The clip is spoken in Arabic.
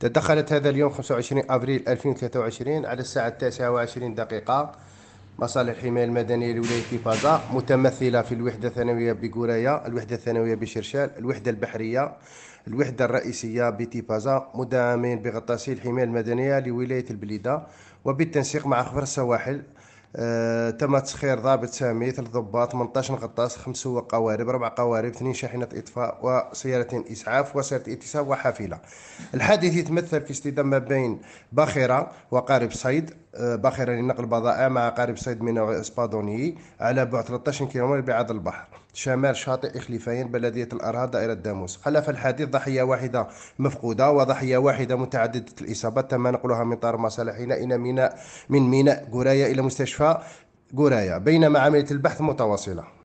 تدخلت هذا اليوم 25 أبريل 2023 على الساعة 29 دقيقة مصالح الحماية المدنية لولاية فازا متمثلة في الوحدة الثانوية بكورايا الوحدة الثانوية بشرشال الوحدة البحرية الوحدة الرئيسية بتيفازا مدعمين بغطاسي الحماية المدنية لولاية البليدة وبالتنسيق مع خبر السواحل آه، تم تسخير ضابط سامي ثلاث ضباط 18 غطاس خمس قوارب اربع قوارب اثنين شاحنة اطفاء وسيارتين اسعاف وسيارة اتصال وحافلة الحادث يتمثل في اصطدام ما بين باخرة وقارب صيد آه، باخرة لنقل بضائع مع قارب صيد من اسبادوني على بعد 13 كيلومتر بعد البحر شمال شاطئ إخليفين بلدية الأرهاب دائرة داموس خلف الحادث ضحية واحدة مفقودة وضحية واحدة متعددة الإصابات تم نقلها من طار مصالحنا إلى ميناء من ميناء قراية إلى مستشفى قراية بينما عملية البحث متواصلة